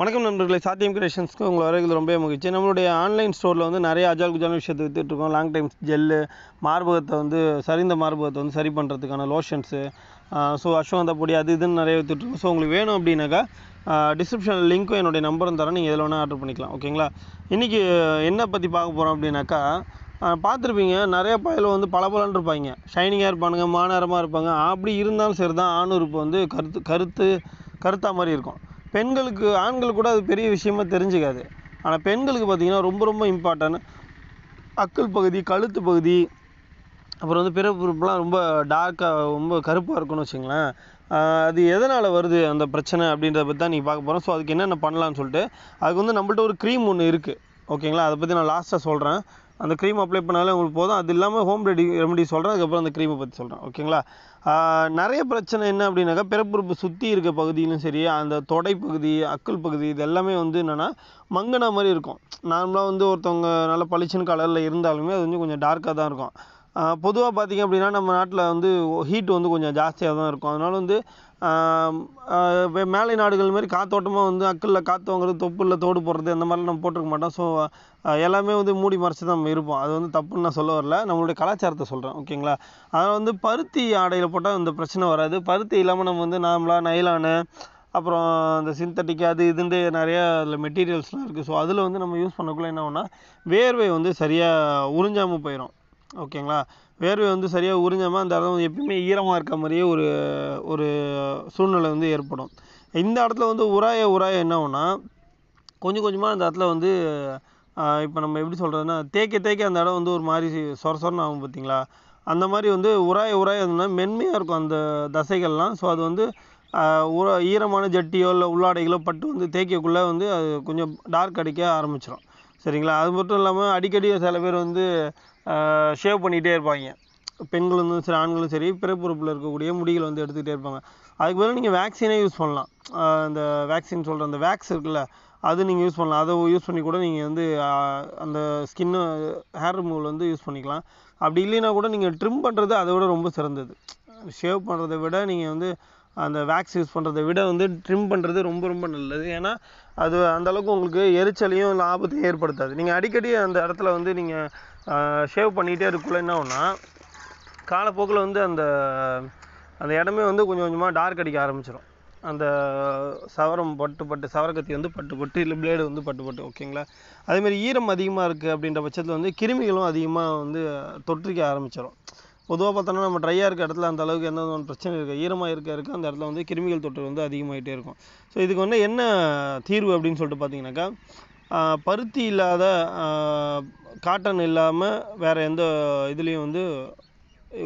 வணக்கம் நண்பர்களே சாத்தியம் கிரியேஷன்ஸ்க்கு உங்கள் வரைக்கும் ரொம்ப மகிழ்ச்சி நம்மளுடைய ஆன்லைன் ஸ்டோரில் வந்து நிறைய அஜால் குஜால் விஷயத்தை விற்றுட்டுருக்கோம் லாங் டைம் ஜெல்லு மார்பகத்தை வந்து சரிந்த மார்பகத்தை வந்து சரி பண்ணுறதுக்கான லோஷன்ஸு ஸோ அஸ்வந்த பொடி அது இதுன்னு நிறைய விற்றுட்டுருக்கோம் ஸோ உங்களுக்கு வேணும் அப்படின்னாக்கா டிஸ்கிரிப்ஷனில் லிங்க்கும் என்னுடைய நம்பரும் தரேன் நீங்கள் எதில் வேணால் ஆர்டர் பண்ணிக்கலாம் ஓகேங்களா இன்றைக்கி என்ன பற்றி பார்க்க போகிறோம் அப்படின்னாக்கா பார்த்துருப்பீங்க நிறைய பயல் வந்து பளபளன்னு இருப்பாங்க ஷைனிங்காக இருப்பானுங்க மாநேரமாக இருப்பாங்க அப்படி இருந்தாலும் சரி தான் ஆணுறுப்பு வந்து கருத்து கருத்து கருத்தா மாதிரி இருக்கும் பெண்களுக்கு ஆண்கள் கூட அது பெரிய விஷயமா தெரிஞ்சுக்காது ஆனால் பெண்களுக்கு பார்த்தீங்கன்னா ரொம்ப ரொம்ப இம்பார்ட்டண்ட் அக்கல் பகுதி கழுத்து பகுதி அப்புறம் வந்து பிறப்புறுப்புலாம் ரொம்ப டார்க்காக ரொம்ப கருப்பாக இருக்கும்னு வச்சுங்களேன் அது எதனால் வருது அந்த பிரச்சனை அப்படின்றத பற்றி தான் நீங்கள் பார்க்க போகிறோம் ஸோ அதுக்கு என்னென்ன பண்ணலான்னு சொல்லிட்டு அதுக்கு வந்து நம்மள்ட்ட ஒரு க்ரீம் ஒன்று இருக்குது ஓகேங்களா அதை பற்றி நான் லாஸ்ட்டாக சொல்கிறேன் அந்த க்ரீம் அப்ளை பண்ணாலே உங்களுக்கு போதும் அது இல்லாமல் ஹோம் ரெடி ரெமடி சொல்கிறேன் அதுக்கப்புறம் அந்த க்ரீமை பற்றி சொல்கிறேன் ஓகேங்களா நிறைய பிரச்சனை என்ன அப்படின்னாக்கா பிறப்புறுப்பு சுற்றி இருக்க பகுதியிலும் சரி அந்த தொடை பகுதி அக்கல் பகுதி இது எல்லாமே வந்து என்னென்னா மங்கனா மாதிரி இருக்கும் நார்மலாக வந்து ஒருத்தவங்க நல்ல பளிச்சுன்னு கலரில் இருந்தாலுமே அது வந்து கொஞ்சம் டார்க்காக தான் இருக்கும் பொதுவாக பார்த்திங்க அப்படின்னா நம்ம நாட்டில் வந்து ஹீட் வந்து கொஞ்சம் ஜாஸ்தியாக தான் இருக்கும் அதனால் வந்து மேலை நாடுகள் மாரி காத்தோட்டமாக வந்து அக்கலில் காற்று வாங்குறது தொப்புளில் தோடு போடுறது அந்த மாதிரிலாம் நம்ம போட்டிருக்க மாட்டோம் ஸோ எல்லாமே வந்து மூடி மறைச்சி தான் நம்ம இருப்போம் அது வந்து தப்புன்னு நான் சொல்ல வரல நம்மளுடைய கலாச்சாரத்தை சொல்கிறேன் ஓகேங்களா அதனால் வந்து பருத்தி ஆடையில் போட்டால் இந்த பிரச்சனை வராது பருத்தி இல்லாமல் நம்ம வந்து நார்மலாக நைலானு அப்புறம் இந்த சிந்தட்டிக் அது இதுன்ட்டு நிறையா அதில் மெட்டீரியல்ஸ்லாம் இருக்குது ஸோ அதில் வந்து நம்ம யூஸ் பண்ணக்குள்ளே என்ன ஆகுன்னா வேர்வை வந்து சரியாக உறிஞ்சாமல் போயிடும் ஓகேங்களா வேர்வை வந்து சரியாக உறிஞ்சாமல் அந்த இடம் எப்பயுமே ஈரமாக இருக்க மாதிரியே ஒரு ஒரு சூழ்நிலை வந்து ஏற்படும் இந்த இடத்துல வந்து உராய உராய என்ன ஆகும்னா கொஞ்சம் கொஞ்சமாக அந்த இடத்துல வந்து இப்போ நம்ம எப்படி சொல்கிறதுன்னா தேய்க்க தேக்க அந்த இடம் வந்து ஒரு மாதிரி சொர சொரன்னு ஆகும் பார்த்தீங்களா அந்த மாதிரி வந்து உராய உராய இருந்ததுன்னா மென்மையாக இருக்கும் அந்த தசைகள்லாம் ஸோ அது வந்து உர ஈரமான ஜட்டியோ இல்லை உள்ளாடைகளோ பட்டு வந்து தேய்க்கக்குள்ளே வந்து அது கொஞ்சம் டார்க் அடிக்க ஆரம்பிச்சிடும் சரிங்களா அது மட்டும் இல்லாமல் அடிக்கடி சில பேர் வந்து ஷேவ் பண்ணிகிட்டே இருப்பாங்க பெண்களும் சரி ஆண்களும் சரி பிறப்புறுப்பில் இருக்கக்கூடிய முடிகளை வந்து எடுத்துக்கிட்டே இருப்பாங்க அதுக்கு பதிலாக நீங்கள் வேக்சினே யூஸ் பண்ணலாம் அந்த வேக்சின் சொல்கிற அந்த வேக்ஸ் இருக்குல்ல அது நீங்கள் யூஸ் பண்ணலாம் அதை யூஸ் பண்ணி கூட நீங்கள் வந்து அந்த ஸ்கின்னு ஹேர் ரிமூவல் வந்து யூஸ் பண்ணிக்கலாம் அப்படி இல்லைன்னா கூட நீங்கள் ட்ரிம் பண்ணுறது அதை விட ரொம்ப சிறந்தது ஷேவ் பண்ணுறத விட நீங்கள் வந்து அந்த வேக்ஸ் யூஸ் பண்ணுறதை விட வந்து ட்ரிம் பண்ணுறது ரொம்ப ரொம்ப நல்லது ஏன்னா அது அந்தளவுக்கு உங்களுக்கு எரிச்சலையும் லாபத்தையும் ஏற்படுத்தாது நீங்கள் அடிக்கடி அந்த இடத்துல வந்து நீங்கள் ஷேவ் பண்ணிகிட்டே இருக்குள்ள என்ன ஆகும்னா காலப்போக்கில் வந்து அந்த அந்த இடமே வந்து கொஞ்சம் கொஞ்சமாக டார்க் அடிக்க ஆரம்பிச்சிடும் அந்த சவரம் பட்டு பட்டு சவரக்கத்தி வந்து பட்டு பட்டு இல்லை பிளேடு வந்து பட்டு பட்டு ஓகேங்களா அதேமாதிரி ஈரம் அதிகமாக இருக்குது அப்படின்ற பட்சத்தில் வந்து கிருமிகளும் அதிகமாக வந்து தொற்றுக்க ஆரம்பிச்சிடும் பொதுவாக பார்த்தோன்னா நம்ம ட்ரையாக இருக்க இடத்துல அந்த அளவுக்கு எந்த ஒன்று பிரச்சனை இருக்குது ஈரமாக இருக்க இருக்க அந்த இடத்துல வந்து கிருமிகள் தொற்று வந்து அதிகமாகிட்டே இருக்கும் ஸோ இதுக்கு வந்து என்ன தீர்வு அப்படின்னு சொல்லிட்டு பார்த்தீங்கன்னாக்கா பருத்தி இல்லாத காட்டன் இல்லாமல் வேறு எந்த இதுலேயும் வந்து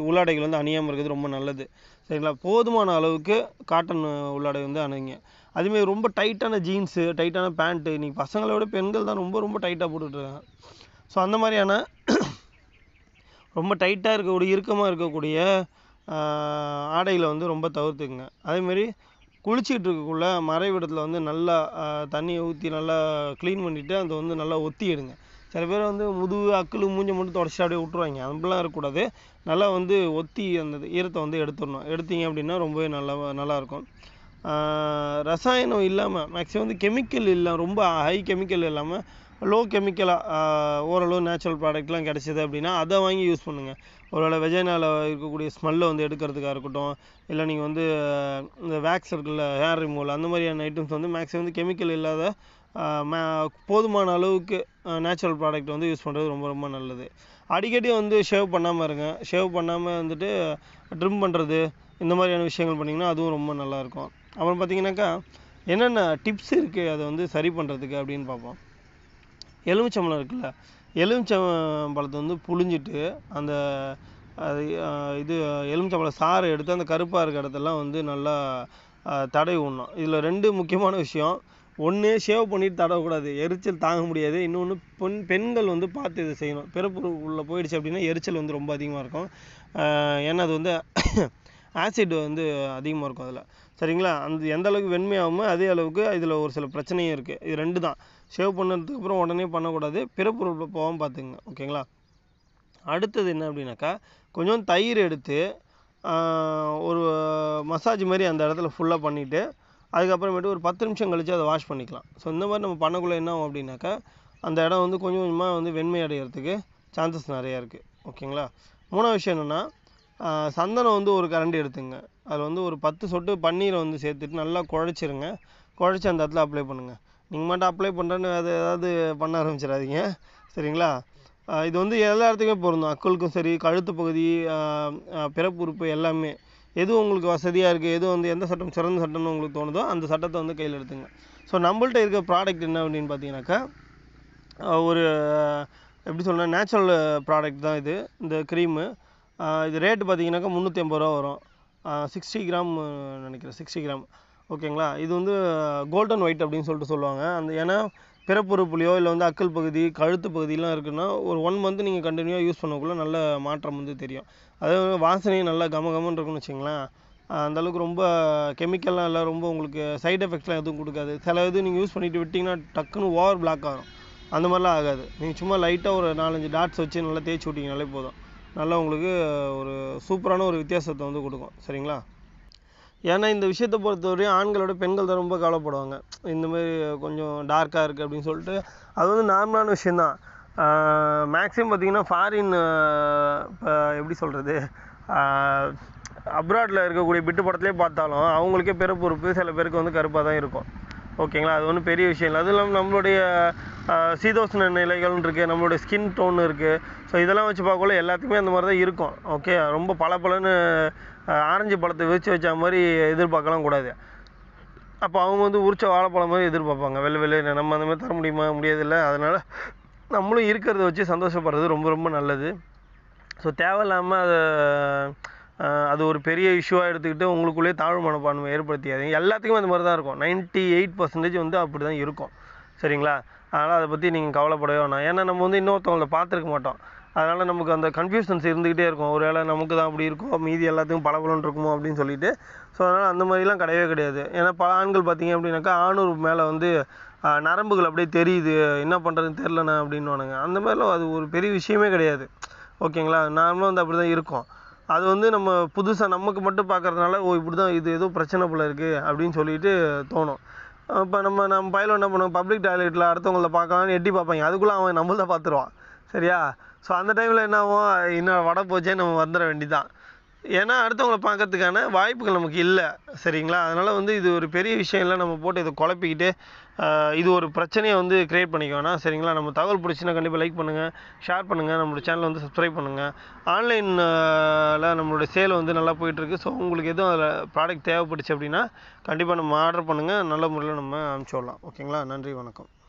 உள்ளாடைகள் வந்து அணியாமல் இருக்கிறது ரொம்ப நல்லது சரிங்களா போதுமான அளவுக்கு காட்டன் உள்ளாடை வந்து அணுங்க அதுமாரி ரொம்ப டைட்டான ஜீன்ஸு டைட்டான பேண்ட்டு இன்றைக்கி பசங்களை விட பெண்கள் தான் ரொம்ப ரொம்ப டைட்டாக போட்டுட்ருக்காங்க ஸோ அந்த மாதிரியான ரொம்ப டைட்டாக இருக்கக்கூடிய இறுக்கமாக இருக்கக்கூடிய ஆடைகளை வந்து ரொம்ப தவிர்த்துக்குங்க அதேமாரி குளிச்சுட்டு இருக்கக்குள்ளே மறைவிடத்தில் வந்து நல்லா தண்ணியை ஊற்றி நல்லா க்ளீன் பண்ணிவிட்டு அதை வந்து நல்லா ஒத்தி எடுங்க சில பேர் வந்து முதுகு அக்குள் மூஞ்சி மட்டும் தொடச்சி அப்படியே விட்ருவாங்க அப்படிலாம் இருக்கக்கூடாது நல்லா வந்து ஒத்தி அந்த ஈரத்தை வந்து எடுத்துடணும் எடுத்தீங்க அப்படின்னா ரொம்பவே நல்லா நல்லாயிருக்கும் ரசாயனம் இல்லாமல் மேக்ஸிமம் வந்து கெமிக்கல் இல்லை ரொம்ப ஹை கெமிக்கல் இல்லாமல் லோ கெமிக்கலாக ஓரளவு நேச்சுரல் ப்ராடக்ட்லாம் கிடச்சிது அப்படின்னா அதை வாங்கி யூஸ் பண்ணுங்கள் ஒருவேளை வெஜைனாவில் இருக்கக்கூடிய ஸ்மெல்லை வந்து எடுக்கிறதுக்காக இருக்கட்டும் இல்லை நீங்கள் வந்து இந்த வேக்ஸ் இருக்குல்ல ஹேர் ரிமூவல் அந்த மாதிரியான ஐட்டம்ஸ் வந்து மேக்ஸிமம் வந்து கெமிக்கல் இல்லாத போதுமான அளவுக்கு நேச்சுரல் ப்ராடக்ட் வந்து யூஸ் பண்ணுறது ரொம்ப ரொம்ப நல்லது அடிக்கடி வந்து ஷேவ் பண்ணாமல் இருங்க ஷேவ் பண்ணாமல் வந்துட்டு ட்ரிம் பண்ணுறது இந்த மாதிரியான விஷயங்கள் பண்ணிங்கன்னா அதுவும் ரொம்ப நல்லாயிருக்கும் அப்புறம் பார்த்திங்கனாக்கா என்னென்ன டிப்ஸ் இருக்குது அதை வந்து சரி பண்ணுறதுக்கு அப்படின்னு பார்ப்போம் எலுமிச்சம்பழம் இருக்குல்ல எலுமிச்சம்பழத்தை வந்து புழிஞ்சிட்டு அந்த அது இது எலுமிச்சம்பழம் சாறை எடுத்து அந்த கருப்பாக இருக்க இடத்தெல்லாம் வந்து நல்லா தடவி விடணும் இதில் ரெண்டு முக்கியமான விஷயம் ஒன்று ஷேவ் பண்ணிட்டு தடவக்கூடாது எரிச்சல் தாங்க முடியாது இன்னொன்று பெண் பெண்கள் வந்து பார்த்து இதை செய்யணும் பிறப்பு உள்ளே போயிடுச்சு அப்படின்னா எரிச்சல் வந்து ரொம்ப அதிகமாக இருக்கும் ஏன்னா அது வந்து ஆசிட் வந்து அதிகமாக இருக்கும் அதில் சரிங்களா அந்த எந்த அளவுக்கு வெண்மையாகுமோ அதே அளவுக்கு இதில் ஒரு சில பிரச்சனையும் இருக்குது இது ரெண்டு தான் ஷேவ் பண்ணதுக்கு அப்புறம் உடனே பண்ணக்கூடாது பிறப்புறுப்பு போகாமல் பார்த்துங்க ஓகேங்களா அடுத்தது என்ன அப்படின்னாக்கா கொஞ்சம் தயிர் எடுத்து ஒரு மசாஜ் மாதிரி அந்த இடத்துல ஃபுல்லாக பண்ணிவிட்டு அதுக்கப்புறமேட்டு ஒரு பத்து நிமிஷம் கழித்து அதை வாஷ் பண்ணிக்கலாம் ஸோ இந்த மாதிரி நம்ம பண்ணக்குள்ளே என்ன ஆகும் அப்படின்னாக்கா அந்த இடம் வந்து கொஞ்சம் கொஞ்சமாக வந்து வெண்மை அடைகிறதுக்கு சான்சஸ் நிறையா இருக்குது ஓகேங்களா மூணாவது விஷயம் என்னென்னா சந்தனம் வந்து ஒரு கரண்டி எடுத்துங்க அதில் வந்து ஒரு பத்து சொட்டு பன்னீரை வந்து சேர்த்துட்டு நல்லா குழச்சிருங்க குழச்சி அந்த இடத்துல அப்ளை பண்ணுங்கள் நீங்கள் மட்டும் அப்ளை பண்ணுறேன்னு அதை ஏதாவது பண்ண ஆரம்பிச்சிடாதீங்க சரிங்களா இது வந்து எல்லா இடத்துக்குமே பொருந்தும் அக்களுக்கும் சரி கழுத்து பகுதி பிறப்பு உறுப்பு எல்லாமே எது உங்களுக்கு வசதியாக இருக்குது எது வந்து எந்த சட்டம் சிறந்த சட்டம்னு உங்களுக்கு தோணுதோ அந்த சட்டத்தை வந்து கையில் எடுத்துங்க ஸோ நம்மள்கிட்ட இருக்க ப்ராடக்ட் என்ன அப்படின்னு பார்த்தீங்கன்னாக்கா ஒரு எப்படி சொல்லணும் நேச்சுரல் ப்ராடக்ட் தான் இது இந்த க்ரீமு இது ரேட்டு பார்த்தீங்கன்னாக்கா முந்நூற்றி ஐம்பது ரூபா வரும் சிக்ஸ்டி கிராம் நினைக்கிறேன் சிக்ஸ்டி கிராம் ஓகேங்களா இது வந்து கோல்டன் ஒயிட் அப்படின்னு சொல்லிட்டு சொல்லுவாங்க அந்த ஏன்னா பிறப்புறுப்புலையோ இல்லை வந்து அக்கல் பகுதி கழுத்து பகுதியெலாம் இருக்குன்னா ஒரு ஒன் மந்த் நீங்கள் கண்டினியூவாக யூஸ் பண்ணக்குள்ளே நல்ல மாற்றம் வந்து தெரியும் அதே வாசனையும் நல்லா கம கமன்னு இருக்குன்னு வச்சிங்களேன் அந்தளவுக்கு ரொம்ப கெமிக்கல்லாம் இல்லை ரொம்ப உங்களுக்கு சைட் எஃபெக்ட்ஸ்லாம் எதுவும் கொடுக்காது சில இது நீங்கள் யூஸ் பண்ணிட்டு விட்டிங்கன்னா டக்குன்னு ஓவர் பிளாக் ஆகும் அந்த மாதிரிலாம் ஆகாது நீங்கள் சும்மா லைட்டாக ஒரு நாலஞ்சு டாட்ஸ் வச்சு நல்லா தேய்ச்சி விட்டிங்கனாலே போதும் நல்லா உங்களுக்கு ஒரு சூப்பரான ஒரு வித்தியாசத்தை வந்து கொடுக்கும் சரிங்களா ஏன்னா இந்த விஷயத்தை பொறுத்தவரையும் ஆண்களோட பெண்கள் தான் ரொம்ப கவலைப்படுவாங்க மாதிரி கொஞ்சம் டார்க்காக இருக்குது அப்படின்னு சொல்லிட்டு அது வந்து நார்மலான விஷயந்தான் மேக்ஸிமம் பார்த்திங்கன்னா ஃபாரின் இப்போ எப்படி சொல்கிறது அப்ராடில் இருக்கக்கூடிய பிட்டு படத்துலேயே பார்த்தாலும் அவங்களுக்கே பிறப்பு பொறுப்பு சில பேருக்கு வந்து கருப்பாக தான் இருக்கும் ஓகேங்களா அது ஒன்றும் பெரிய விஷயம் இல்லை அதுவும் இல்லாமல் நம்மளுடைய சீதோஷ்ண நிலைகள்னு இருக்குது நம்மளுடைய ஸ்கின் டோன் இருக்குது ஸோ இதெல்லாம் வச்சு பார்க்கல எல்லாத்துக்குமே அந்த மாதிரி தான் இருக்கும் ஓகே ரொம்ப பல பலன்னு ஆரஞ்சு பழத்தை விரிச்சு வச்ச மாதிரி எதிர்பார்க்கலாம் கூடாது அப்போ அவங்க வந்து உரிச்ச வாழைப்பழம் மாதிரி எதிர்பார்ப்பாங்க வெளில வெளியே நம்ம அந்த மாதிரி தர முடியுமா முடியாதில்ல அதனால் நம்மளும் இருக்கிறத வச்சு சந்தோஷப்படுறது ரொம்ப ரொம்ப நல்லது ஸோ தேவையில்லாமல் அதை அது ஒரு பெரிய இஷ்யூவாக எடுத்துக்கிட்டு உங்களுக்குள்ளேயே தாழ்வு மனப்பான்மை ஏற்படுத்தியாதீங்க எல்லாத்துக்குமே அந்த மாதிரி தான் இருக்கும் நைன்ட்டி எயிட் பர்சன்டேஜ் வந்து அப்படி தான் இருக்கும் சரிங்களா அதனால் அதை பற்றி நீங்கள் கவலைப்படவே வேணாம் ஏன்னா நம்ம வந்து இன்னொருத்தவங்களை பார்த்துருக்க மாட்டோம் அதனால் நமக்கு அந்த கன்ஃபியூஷன்ஸ் இருந்துக்கிட்டே இருக்கும் ஒரு வேளை நமக்கு தான் அப்படி இருக்கும் மீதி எல்லாத்துக்கும் பலபலன் இருக்குமோ அப்படின்னு சொல்லிட்டு ஸோ அதனால் அந்த மாதிரிலாம் கிடையவே கிடையாது ஏன்னா பல ஆண்கள் பார்த்திங்க அப்படின்னாக்கா ஆணூர் மேலே வந்து நரம்புகள் அப்படியே தெரியுது என்ன பண்ணுறதுன்னு தெரிலண்ணா அப்படின்னு அந்த மாதிரிலாம் அது ஒரு பெரிய விஷயமே கிடையாது ஓகேங்களா நார்மலாக வந்து அப்படி தான் இருக்கும் அது வந்து நம்ம புதுசாக நமக்கு மட்டும் பார்க்கறதுனால ஓ இப்படி தான் இது ஏதோ பிரச்சனை போல் இருக்குது அப்படின்னு சொல்லிட்டு தோணும் இப்போ நம்ம நம்ம பயில என்ன பண்ணுவோம் பப்ளிக் டாய்லெட்டில் அடுத்தவங்கள பார்க்கலாம்னு எட்டி பார்ப்பாங்க அதுக்குள்ளே அவன் நம்மள தான் பார்த்துருவான் சரியா ஸோ அந்த டைமில் என்ன ஆகும் இன்னும் வடை போச்சே நம்ம வந்துட வேண்டிதான் ஏன்னா அடுத்தவங்களை பார்க்கறதுக்கான வாய்ப்புகள் நமக்கு இல்லை சரிங்களா அதனால் வந்து இது ஒரு பெரிய விஷயம் இல்லை நம்ம போட்டு இதை குழப்பிக்கிட்டு இது ஒரு பிரச்சனையை வந்து க்ரியேட் பண்ணிக்க வேணாம் சரிங்களா நம்ம தகவல் பிடிச்சின்னா கண்டிப்பாக லைக் பண்ணுங்கள் ஷேர் பண்ணுங்கள் நம்மளோட சேனலை வந்து சப்ஸ்கிரைப் பண்ணுங்கள் ஆன்லைனில் நம்மளோட சேல் வந்து நல்லா போயிட்டுருக்கு ஸோ உங்களுக்கு எதுவும் அதில் ப்ராடக்ட் தேவைப்பட்டுச்சு அப்படின்னா கண்டிப்பாக நம்ம ஆர்டர் பண்ணுங்கள் நல்ல முறையில் நம்ம அனுப்பிச்சி விடலாம் ஓகேங்களா நன்றி வணக்கம்